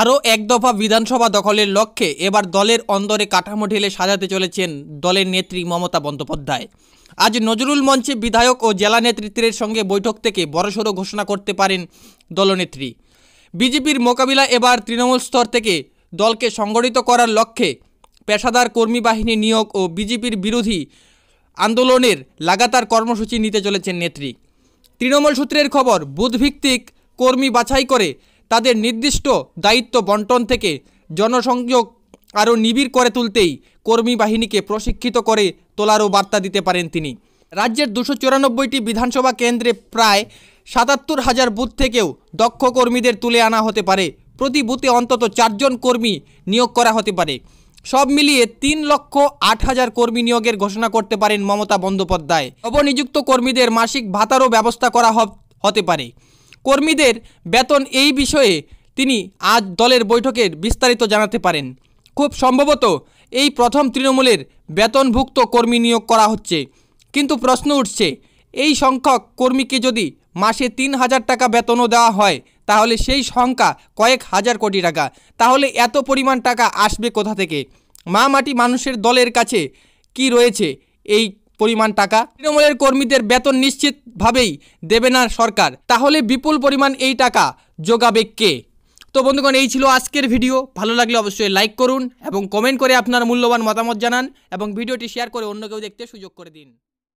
আরও এক দফা বিধানসভা দখলের লক্ষ্যে এবার দলের অন্দরে কাঠামো ঢেলে সাজাতে চলেছেন দলের নেত্রী মমতা বন্দ্যোপাধ্যায় আজ নজরুল মঞ্চে বিধায়ক ও জেলা নেতৃত্বের সঙ্গে বৈঠক থেকে বড়সড় ঘোষণা করতে পারেন দলনেত্রী বিজেপির মোকাবিলা এবার তৃণমূল স্তর থেকে দলকে সংগঠিত করার লক্ষ্যে পেশাদার কর্মী বাহিনী নিয়োগ ও বিজেপির বিরোধী আন্দোলনের লাগাতার কর্মসূচি নিতে চলেছেন নেত্রী তৃণমূল সূত্রের খবর বুধভিত্তিক কর্মী বাছাই করে তাদের নির্দিষ্ট দায়িত্ব বন্টন থেকে জনসংযোগ আরও নিবিড় করে তুলতেই কর্মী বাহিনীকে প্রশিক্ষিত করে তোলারও বার্তা দিতে পারেন তিনি রাজ্যের দুশো চুরানব্বইটি বিধানসভা কেন্দ্রে প্রায় সাতাত্তর হাজার বুথ থেকেও দক্ষ কর্মীদের তুলে আনা হতে পারে প্রতি বুথে অন্তত চারজন কর্মী নিয়োগ করা হতে পারে সব মিলিয়ে তিন লক্ষ আট হাজার কর্মী নিয়োগের ঘোষণা করতে পারেন মমতা বন্দ্যোপাধ্যায় নবনিযুক্ত কর্মীদের মাসিক ভাতারও ব্যবস্থা করা হতে পারে কর্মীদের বেতন এই বিষয়ে তিনি আজ দলের বৈঠকে বিস্তারিত জানাতে পারেন খুব সম্ভবত এই প্রথম তৃণমূলের বেতনভুক্ত কর্মী নিয়োগ করা হচ্ছে কিন্তু প্রশ্ন উঠছে এই সংখ্যক কর্মীকে যদি মাসে তিন হাজার টাকা বেতনও দেওয়া হয় তাহলে সেই সংখ্যা কয়েক হাজার কোটি টাকা তাহলে এত পরিমাণ টাকা আসবে কোথা থেকে মা মাটি মানুষের দলের কাছে কি রয়েছে এই পরিমাণ টাকা তৃণমূলের কর্মীদের বেতন নিশ্চিতভাবেই দেবে না সরকার তাহলে বিপুল পরিমাণ এই টাকা যোগাবে কে তো বন্ধুগণ এই ছিল আজকের ভিডিও ভালো লাগলে অবশ্যই লাইক করুন এবং কমেন্ট করে আপনার মূল্যবান মতামত জানান এবং ভিডিওটি শেয়ার করে অন্য কেউ দেখতে সুযোগ করে দিন